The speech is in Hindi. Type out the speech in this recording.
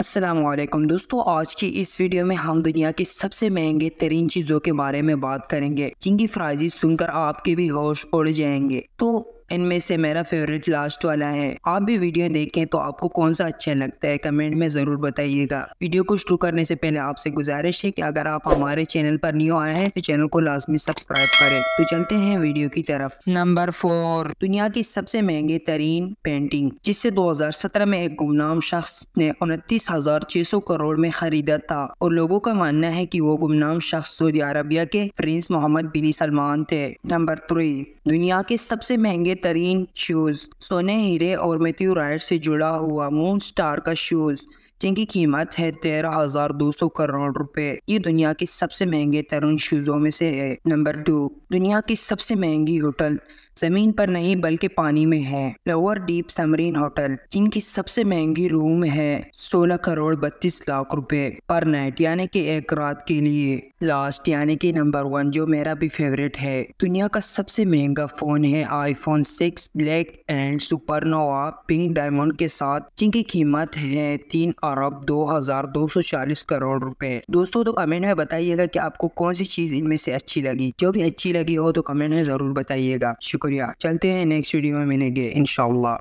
असलम दोस्तों आज की इस वीडियो में हम दुनिया की सबसे महंगे तरीन चीज़ों के बारे में बात करेंगे जिनकी फ्राइजी सुनकर आपके भी होश उड़ जाएंगे तो इनमें से मेरा फेवरेट लास्ट वाला है आप भी वीडियो देखें तो आपको कौन सा अच्छा लगता है कमेंट में ज़रूर बताइएगा वीडियो को शुरू करने से पहले आपसे गुजारिश है कि अगर आप हमारे चैनल पर न्यू आए हैं तो चैनल को लाजमी सब्सक्राइब करें तो चलते हैं वीडियो की तरफ नंबर फोर दुनिया की सबसे महंगे तरीन पेंटिंग जिससे सत्रह में एक गुमनाम शख्स ने उनतीस हजार छह सौ करोड़ में खरीदा था और लोगों का मानना है की वो गुमनाम शख्स सऊदी अरबिया के प्रिंस मोहम्मद बिन सलमान थे नंबर थ्री दुनिया के सबसे महंगे तरीन शूज सोने हीरे और मेथ्यू मेथ्यूराइट से जुड़ा हुआ मून स्टार का शूज जिनकी कीमत है तेरह हजार दो सौ करोड़ रुपए ये दुनिया के सबसे महंगे तरुण शूजों में से है नंबर टू दुनिया की सबसे महंगी होटल जमीन पर नहीं बल्कि पानी में है लोअर डीप समरीन होटल जिनकी सबसे महंगी रूम है सोलह करोड़ बत्तीस लाख रुपए पर नाइट यानी कि एक रात के लिए लास्ट यानी कि नंबर वन जो मेरा भी फेवरेट है दुनिया का सबसे महंगा फोन है iPhone six black and supernova pink diamond के साथ जिनकी कीमत है तीन अरब दो हजार दो सौ चालीस करोड़ रुपए दोस्तों तो कमेंट में बताइएगा कि आपको कौन सी चीज इनमें से अच्छी लगी जो भी अच्छी लगी हो तो कमेंट में जरूर बताइएगा शुक्रिया चलते हैं नेक्स्ट वीडियो में मिलेंगे इनशाला